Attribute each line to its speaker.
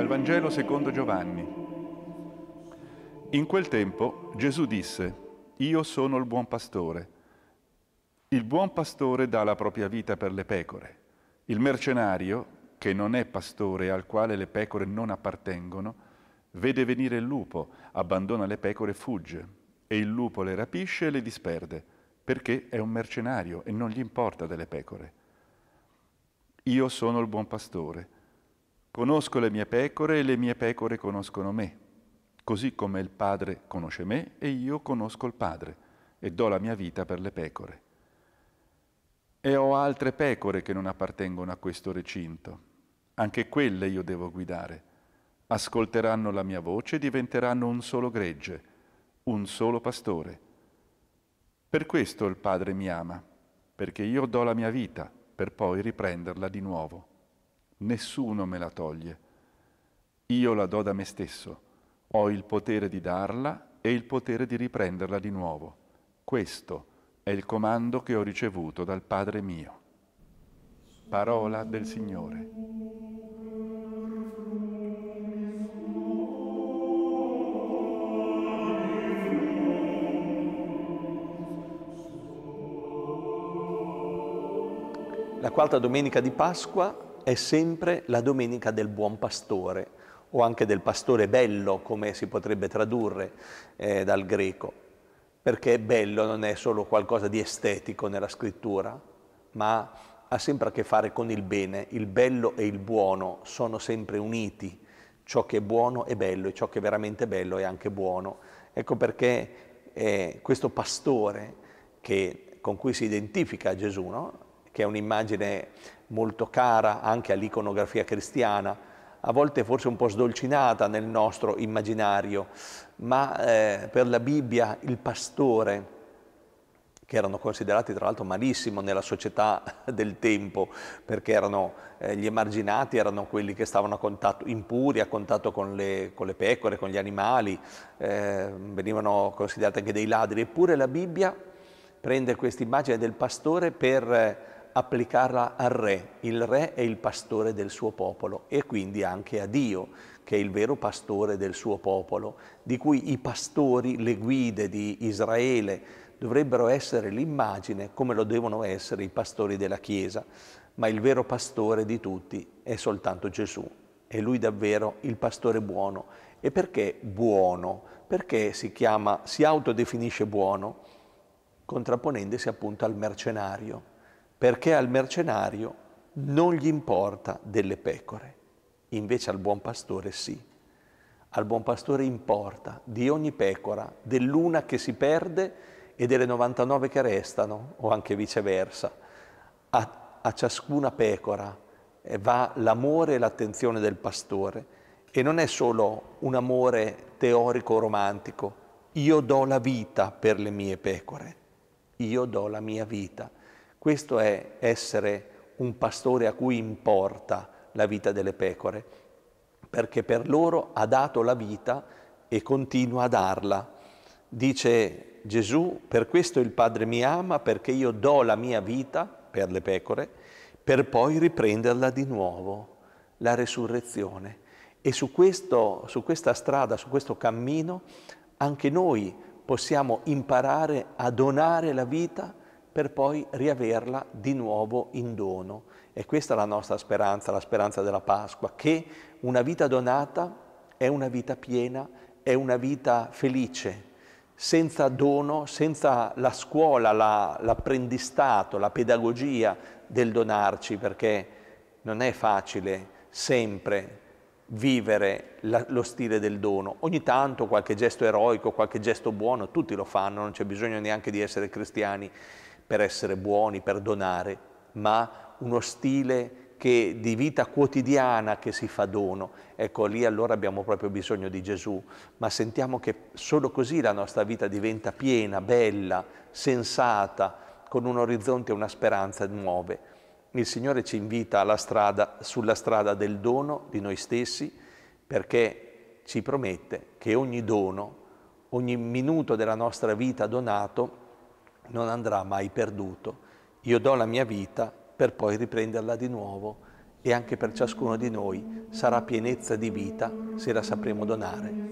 Speaker 1: Dal Vangelo secondo Giovanni. In quel tempo Gesù disse, io sono il buon pastore. Il buon pastore dà la propria vita per le pecore. Il mercenario, che non è pastore al quale le pecore non appartengono, vede venire il lupo, abbandona le pecore e fugge. E il lupo le rapisce e le disperde, perché è un mercenario e non gli importa delle pecore. Io sono il buon pastore. Conosco le mie pecore e le mie pecore conoscono me, così come il Padre conosce me e io conosco il Padre e do la mia vita per le pecore. E ho altre pecore che non appartengono a questo recinto, anche quelle io devo guidare. Ascolteranno la mia voce e diventeranno un solo gregge, un solo pastore. Per questo il Padre mi ama, perché io do la mia vita per poi riprenderla di nuovo nessuno me la toglie. Io la do da me stesso, ho il potere di darla e il potere di riprenderla di nuovo. Questo è il comando che ho ricevuto dal Padre mio. Parola del Signore.
Speaker 2: La quarta domenica di Pasqua è sempre la domenica del buon pastore o anche del pastore bello, come si potrebbe tradurre eh, dal greco, perché bello non è solo qualcosa di estetico nella scrittura, ma ha sempre a che fare con il bene, il bello e il buono sono sempre uniti, ciò che è buono è bello e ciò che è veramente bello è anche buono. Ecco perché eh, questo pastore che, con cui si identifica Gesù, no? che è un'immagine molto cara anche all'iconografia cristiana, a volte forse un po' sdolcinata nel nostro immaginario, ma eh, per la Bibbia il pastore, che erano considerati tra l'altro malissimo nella società del tempo, perché erano eh, gli emarginati, erano quelli che stavano a contatto, impuri, a contatto con le, con le pecore, con gli animali, eh, venivano considerati anche dei ladri. Eppure la Bibbia prende questa immagine del pastore per applicarla al re. Il re è il pastore del suo popolo e quindi anche a Dio, che è il vero pastore del suo popolo, di cui i pastori, le guide di Israele, dovrebbero essere l'immagine come lo devono essere i pastori della Chiesa, ma il vero pastore di tutti è soltanto Gesù. È lui davvero il pastore buono. E perché buono? Perché si chiama, si autodefinisce buono, contrapponendosi appunto al mercenario perché al mercenario non gli importa delle pecore, invece al buon pastore sì. Al buon pastore importa di ogni pecora, dell'una che si perde e delle 99 che restano, o anche viceversa. A, a ciascuna pecora eh, va l'amore e l'attenzione del pastore. E non è solo un amore teorico-romantico. Io do la vita per le mie pecore, io do la mia vita questo è essere un pastore a cui importa la vita delle pecore, perché per loro ha dato la vita e continua a darla. Dice Gesù, per questo il Padre mi ama, perché io do la mia vita per le pecore, per poi riprenderla di nuovo, la resurrezione. E su, questo, su questa strada, su questo cammino, anche noi possiamo imparare a donare la vita per poi riaverla di nuovo in dono. E questa è la nostra speranza, la speranza della Pasqua, che una vita donata è una vita piena, è una vita felice, senza dono, senza la scuola, la, l'apprendistato, la pedagogia del donarci, perché non è facile sempre vivere la, lo stile del dono. Ogni tanto qualche gesto eroico, qualche gesto buono, tutti lo fanno, non c'è bisogno neanche di essere cristiani per essere buoni, per donare, ma uno stile che, di vita quotidiana che si fa dono. Ecco, lì allora abbiamo proprio bisogno di Gesù, ma sentiamo che solo così la nostra vita diventa piena, bella, sensata, con un orizzonte e una speranza nuove. Il Signore ci invita strada, sulla strada del dono di noi stessi perché ci promette che ogni dono, ogni minuto della nostra vita donato non andrà mai perduto. Io do la mia vita per poi riprenderla di nuovo e anche per ciascuno di noi sarà pienezza di vita se la sapremo donare.